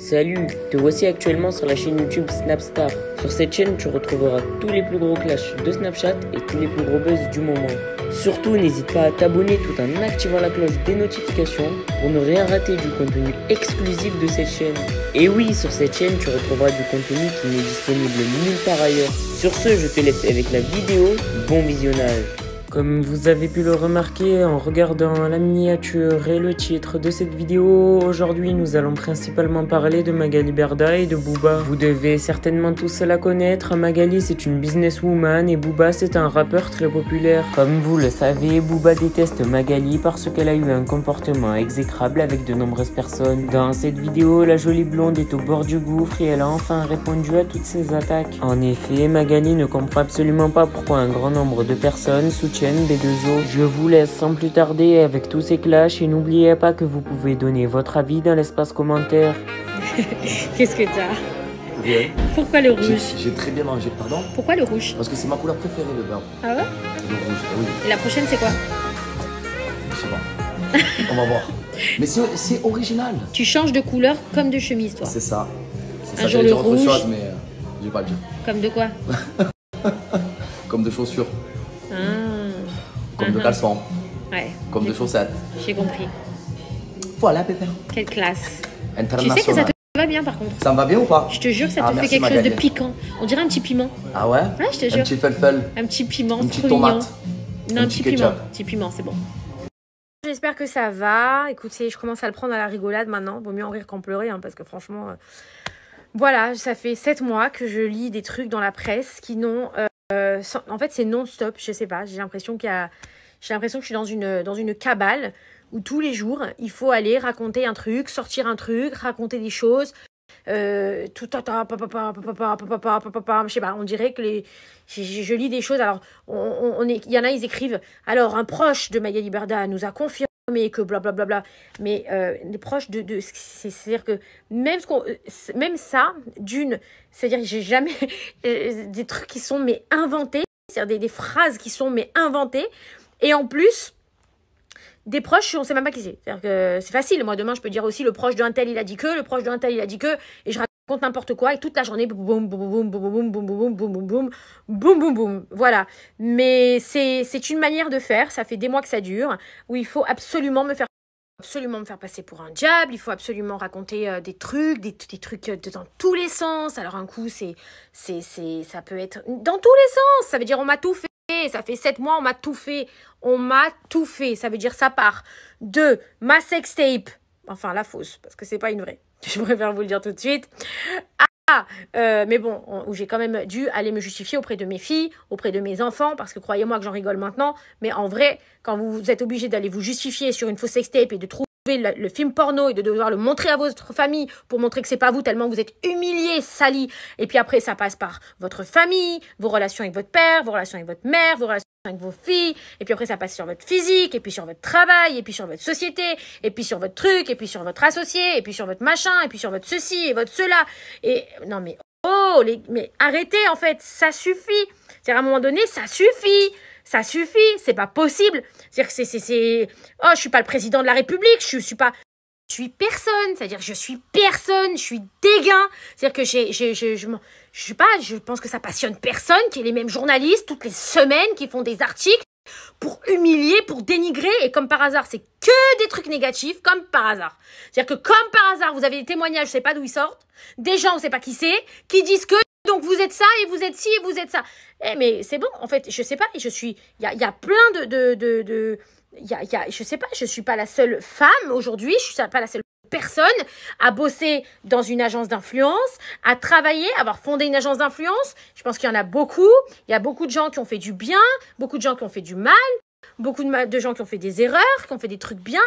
Salut, te voici actuellement sur la chaîne YouTube Snapstar. Sur cette chaîne, tu retrouveras tous les plus gros clashs de Snapchat et tous les plus gros buzz du moment. Surtout, n'hésite pas à t'abonner tout en activant la cloche des notifications pour ne rien rater du contenu exclusif de cette chaîne. Et oui, sur cette chaîne, tu retrouveras du contenu qui n'est disponible nulle part ailleurs. Sur ce, je te laisse avec la vidéo. Bon visionnage. Comme vous avez pu le remarquer en regardant la miniature et le titre de cette vidéo, aujourd'hui nous allons principalement parler de Magali Berda et de Booba. Vous devez certainement tous la connaître, Magali c'est une businesswoman et Booba c'est un rappeur très populaire. Comme vous le savez, Booba déteste Magali parce qu'elle a eu un comportement exécrable avec de nombreuses personnes. Dans cette vidéo, la jolie blonde est au bord du gouffre et elle a enfin répondu à toutes ses attaques. En effet, Magali ne comprend absolument pas pourquoi un grand nombre de personnes soutiennent des b 2 Je vous laisse sans plus tarder avec tous ces clashs et n'oubliez pas que vous pouvez donner votre avis dans l'espace commentaire. Qu'est-ce que t'as Bien. Pourquoi le rouge J'ai très bien mangé, pardon Pourquoi le rouge Parce que c'est ma couleur préférée, le barbe. Ah ouais Et la prochaine, c'est quoi Je sais pas. On va voir. Mais c'est original. Tu changes de couleur comme de chemise, toi. C'est ça. C'est ça, mais euh, pas le Comme de quoi Comme de chaussures de caleçon, mhm. Ouais. Comme de chaussettes. J'ai compris. Voilà, Pépin. Quelle classe. International. Tu sais que ça te va bien par contre. Ça me va bien ou pas Je te jure, ça te ah, fait quelque chose de piquant. On dirait un petit piment. Ah ouais Ouais, je te jure. Un petit felfel. Un petit piment, c'est tomate. un petit, piment. Petit piment, c'est bon. J'espère que ça va. Écoutez, je commence à le prendre à la rigolade maintenant. Vaut mieux en rire qu'en pleurer, hein, parce que franchement, euh, voilà, ça fait 7 mois que je lis des trucs dans la presse qui n'ont. Euh, en fait, c'est non-stop, je sais pas. J'ai l'impression qu'il y a j'ai l'impression que je suis dans une, dans une cabale où tous les jours, il faut aller raconter un truc, sortir un truc, raconter des choses. Euh, tout papa sais pas on dirait que les je, lis des choses alors on, on il y en a ils écrivent alors un proche de Magali Berda nous a confirmé que blablabla. Mais les proches de, de c'est-à-dire que même ce même ça, d'une, c'est-à-dire j'ai jamais des trucs qui sont mais inventés, c'est-à-dire des, des, phrases qui sont mais inventées. Et en plus, des proches, on ne sait même pas qui c'est. cest que c'est facile. Moi, demain, je peux dire aussi le proche d'un tel, il a dit que, le proche d'un tel, il a dit que, et je raconte n'importe quoi, et toute la journée, boum, boum, boum, boum, boum, boum, boum, boum, boum, boum, boum, boum, boum. Voilà. Mais c'est une manière de faire. Ça fait des mois que ça dure, où il faut absolument me faire absolument me faire passer pour un diable, il faut absolument raconter des trucs, des, trucs dans tous les sens. Alors un coup, c'est, c'est, ça peut être dans tous les sens. Ça veut dire on m'a tout fait ça fait 7 mois, on m'a tout fait. On m'a tout fait, ça veut dire ça part. de ma sextape, enfin la fausse, parce que c'est pas une vraie. Je préfère vous le dire tout de suite. Ah, euh, mais bon, où j'ai quand même dû aller me justifier auprès de mes filles, auprès de mes enfants, parce que croyez-moi que j'en rigole maintenant, mais en vrai, quand vous êtes obligé d'aller vous justifier sur une fausse sextape et de trouver le film porno et de devoir le montrer à votre famille pour montrer que c'est pas vous tellement vous êtes humilié, sali. Et puis après, ça passe par votre famille, vos relations avec votre père, vos relations avec votre mère, vos relations avec vos filles. Et puis après, ça passe sur votre physique, et puis sur votre travail, et puis sur votre société, et puis sur votre truc, et puis sur votre associé, et puis sur votre machin, et puis sur votre ceci, et votre cela. Et non, mais oh, les... mais arrêtez en fait, ça suffit. C'est à un moment donné, ça suffit. Ça suffit, c'est pas possible. C'est-à-dire que c'est, oh, je suis pas le président de la République, je, suis pas, je suis personne. C'est-à-dire que je suis personne, je suis dégain. C'est-à-dire que j'ai, je, je, je, je pas, je pense que ça passionne personne, qui est les mêmes journalistes toutes les semaines, qui font des articles pour humilier, pour dénigrer, et comme par hasard, c'est que des trucs négatifs, comme par hasard. C'est-à-dire que comme par hasard, vous avez des témoignages, je sais pas d'où ils sortent, des gens, on sait pas qui c'est, qui disent que donc vous êtes ça et vous êtes ci et vous êtes ça. Eh mais c'est bon, en fait, je sais pas, je suis. Il y a, plein de. de, de, de y a, y a, je sais pas, je suis pas la seule femme aujourd'hui, je suis pas la seule personne à bosser dans une agence d'influence, à travailler, à avoir fondé une agence d'influence. Je pense qu'il y en a beaucoup. Il y a beaucoup de gens qui ont fait du bien, beaucoup de gens qui ont fait du mal beaucoup de, gens qui ont fait des erreurs, qui ont fait des trucs bien,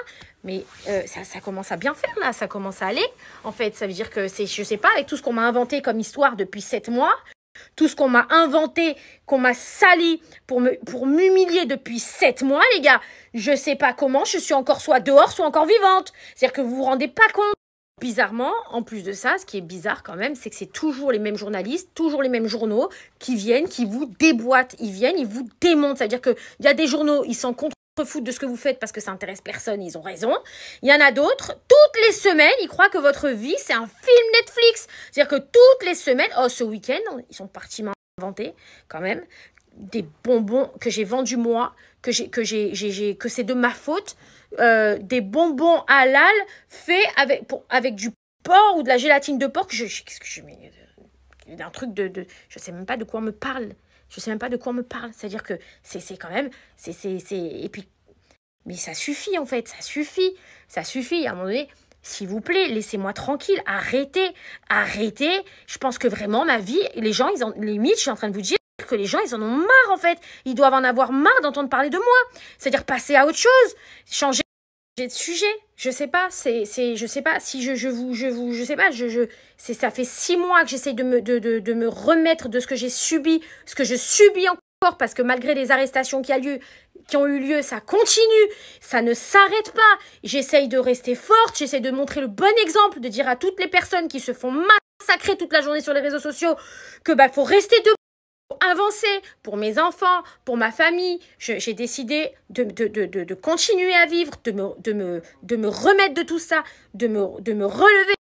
mais euh, ça, commence à bien faire là, ça commence à aller. En fait, ça veut dire que c'est, je sais pas, avec tout ce qu'on m'a inventé comme histoire depuis sept mois, tout ce qu'on m'a inventé, qu'on m'a sali pour me, pour m'humilier depuis sept mois, les gars, je sais pas comment, je suis encore soit dehors, soit encore vivante. C'est-à-dire que vous vous rendez pas compte. Bizarrement, en plus de ça, ce qui est bizarre quand même, c'est que c'est toujours les mêmes journalistes, toujours les mêmes journaux qui viennent, qui vous déboîtent, ils viennent, ils vous démontent. C'est-à-dire qu'il y a des journaux, ils s'en contre-foutent de ce que vous faites parce que ça intéresse personne, ils ont raison. Il y en a d'autres, toutes les semaines, ils croient que votre vie, c'est un film Netflix. C'est-à-dire que toutes les semaines, oh, ce week-end, ils sont partis inventés quand même des bonbons que j'ai vendus moi, que, j'ai que, j'ai, que c'est de ma faute, euh, des bonbons halal faits avec, pour, avec du porc ou de la gélatine de porc. Je, que je, je euh, d'un truc de, de... Je sais même pas de quoi on me parle. Je sais même pas de quoi on me parle. C'est-à-dire que c'est, quand même... C'est, c'est, Et puis... Mais ça suffit, en fait. Ça suffit. Ça suffit. À un moment donné... S'il vous plaît, laissez-moi tranquille, arrêtez, arrêtez. Je pense que vraiment, ma vie, les gens, ils ont limite, je suis en train de vous dire, que les gens, ils en ont marre, en fait. Ils doivent en avoir marre d'entendre parler de moi. C'est-à-dire passer à autre chose, changer de sujet. Je sais pas, c'est, c'est, je sais pas si je, je vous, je vous, je sais pas, je, je, c'est, ça fait six mois que j'essaye de me, de, de, de me remettre de ce que j'ai subi, ce que je subis encore parce que malgré les arrestations qui, a lieu, qui ont eu lieu, ça continue, ça ne s'arrête pas. J'essaye de rester forte, j'essaye de montrer le bon exemple, de dire à toutes les personnes qui se font massacrer toute la journée sur les réseaux sociaux que bah faut rester debout avancer, pour mes enfants, pour ma famille. J'ai décidé de, de, de, de, continuer à vivre, de me, de, me, de me remettre de tout ça, de me, de me relever.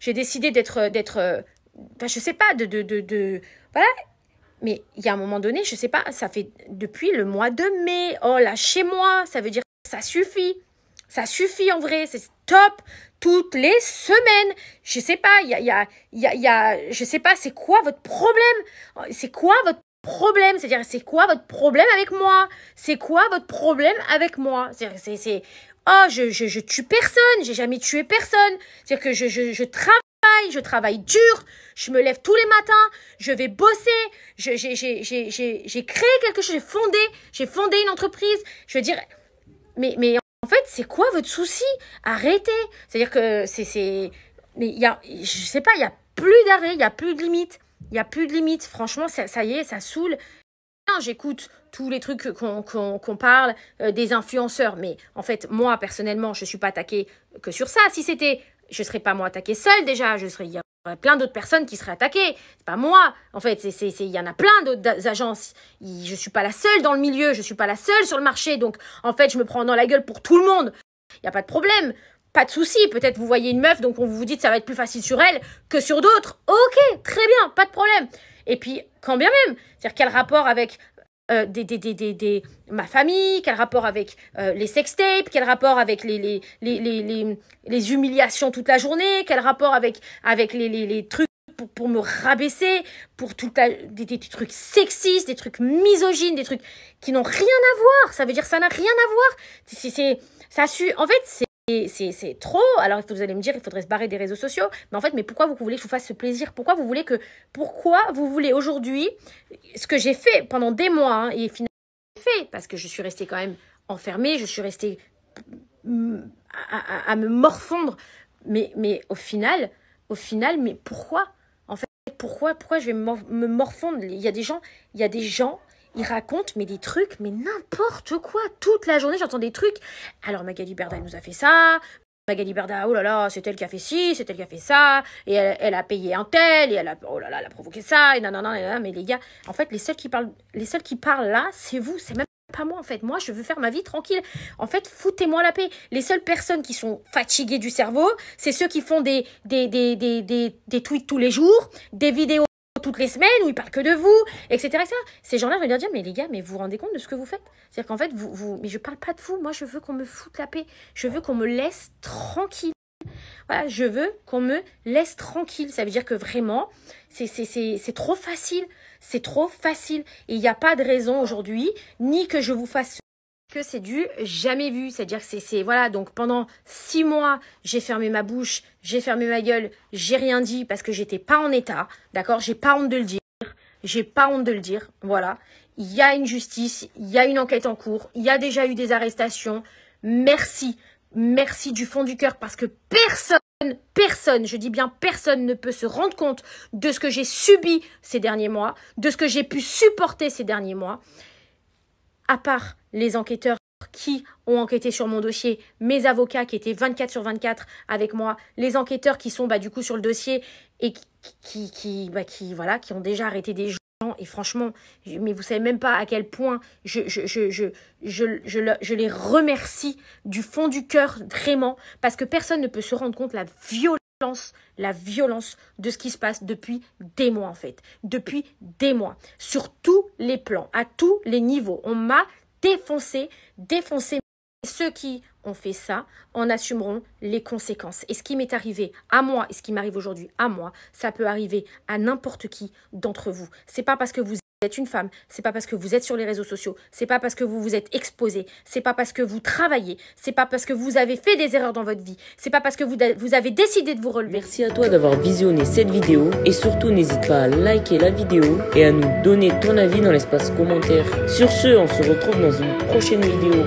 J'ai décidé d'être, d'être, enfin, je sais pas, de, de, de, voilà. Mais il y a un moment donné, je sais pas, ça fait depuis le mois de mai, oh là, chez moi, ça veut dire que ça suffit. Ça suffit en vrai, c'est top toutes les semaines. Je sais pas, il y a, y, a, y a, je sais pas, c'est quoi votre problème C'est quoi votre problème C'est-à-dire, c'est quoi votre problème avec moi C'est quoi votre problème avec moi C'est, c'est, oh, je, je, je tue personne, j'ai jamais tué personne. C'est-à-dire que je, je, je travaille je travaille dur, je me lève tous les matins, je vais bosser, j'ai créé quelque chose, j'ai fondé, j'ai fondé une entreprise. Je veux dire, mais, mais en fait, c'est quoi votre souci Arrêtez. C'est-à-dire que c'est... Mais il Je sais pas, il y a plus d'arrêt, il y a plus de limite. Il y a plus de limite. Franchement, ça, y est, ça saoule. J'écoute tous les trucs qu'on parle, euh, des influenceurs. Mais en fait, moi, personnellement, je ne suis pas attaquée que sur ça. Si c'était... Je ne serais pas, moi, attaquée seule déjà. Je serais plein d'autres personnes qui seraient attaquées. C'est pas moi. En fait, il y en a plein d'autres agences. je suis pas la seule dans le milieu, je suis pas la seule sur le marché. Donc, en fait, je me prends dans la gueule pour tout le monde. Il y a pas de problème. Pas de souci. Peut-être vous voyez une meuf, donc on vous dit que ça va être plus facile sur elle que sur d'autres. Ok, très bien, pas de problème. Et puis, quand bien même. C'est-à-dire, quel rapport avec euh, des, ma famille, quel rapport avec les euh, les sextapes, quel rapport avec les, les, humiliations toute la journée, quel rapport avec, avec les, trucs pour, me rabaisser, pour toute des, trucs sexistes, des trucs misogynes, des trucs qui n'ont rien à voir. Ça veut dire ça n'a rien à voir. C'est, ça su, en fait, c'est c'est trop. Alors vous allez me dire, il faudrait se barrer des réseaux sociaux. Mais en fait, mais pourquoi vous voulez que je vous fasse ce plaisir Pourquoi vous voulez que, pourquoi vous voulez aujourd'hui ce que j'ai fait pendant des mois hein, et finalement fait parce que je suis restée quand même enfermée, je suis restée mm, à, me morfondre. Mais, mais au final, au final, mais pourquoi En fait, pourquoi, pourquoi je vais me morfondre Il y a des gens, il y a des gens il raconte mais des trucs, mais n'importe quoi. Toute la journée, j'entends des trucs. Alors Magali Berda nous a fait ça. Magali Berda, oh là là, c'est elle qui a fait ci, c'est elle qui a fait ça, et elle, a payé un tel, et elle a, oh là là, provoqué ça, et non, non, non, mais les gars, en fait, les seuls qui parlent, les seuls qui parlent là, c'est vous, c'est même pas moi en fait. Moi, je veux faire ma vie tranquille. En fait, foutez-moi la paix. Les seules personnes qui sont fatiguées du cerveau, c'est ceux qui font des, des tweets tous les jours, des vidéos toutes les semaines, où ils parlent que de vous, etc. Ces gens-là, vont leur dire, mais les gars, mais vous vous rendez compte de ce que vous faites C'est-à-dire qu'en fait, vous, vous, mais je parle pas de vous, moi je veux qu'on me foute la paix, je veux qu'on me laisse tranquille. Voilà, je veux qu'on me laisse tranquille. Ça veut dire que vraiment, c'est trop facile. C'est trop facile. Et il n'y a pas de raison aujourd'hui, ni que je vous fasse c'est du jamais vu. C'est-à-dire que c'est, voilà, donc pendant six mois, j'ai fermé ma bouche, j'ai fermé ma gueule, j'ai rien dit parce que j'étais pas en état, d'accord J'ai pas honte de le dire, j'ai pas honte de le dire, voilà. Il y a une justice, il y a une enquête en cours, il y a déjà eu des arrestations. Merci, merci du fond du cœur parce que personne personne, je dis bien personne ne peut se rendre compte de ce que j'ai subi ces derniers mois, de ce que j'ai pu supporter ces derniers mois, à part les enquêteurs qui ont enquêté sur mon dossier, mes avocats qui étaient 24 sur 24 avec moi, les enquêteurs qui sont bah, du coup sur le dossier et qui, qui, qui, bah, qui, voilà, qui ont déjà arrêté des gens. Et franchement, mais vous savez même pas à quel point je, je, je, je, je les remercie du fond du cœur, vraiment, parce que personne ne peut se rendre compte la violence la violence de ce qui se passe depuis des mois en fait, depuis des mois, sur tous les plans, à tous les niveaux. On m'a défoncer, défoncer. ceux qui ont fait ça en assumeront les conséquences. Et ce qui m'est arrivé à moi, et ce qui m'arrive aujourd'hui à moi, ça peut arriver à n'importe qui d'entre vous. C'est pas parce que vous une femme, c'est pas parce que vous êtes sur les réseaux sociaux, c'est pas parce que vous vous êtes exposé, c'est pas parce que vous travaillez, c'est pas parce que vous avez fait des erreurs dans votre vie, c'est pas parce que vous, vous avez décidé de vous relever. Merci à toi d'avoir visionné cette vidéo et surtout n'hésite pas à liker la vidéo et à nous donner ton avis dans l'espace commentaire. Sur ce, on se retrouve dans une prochaine vidéo.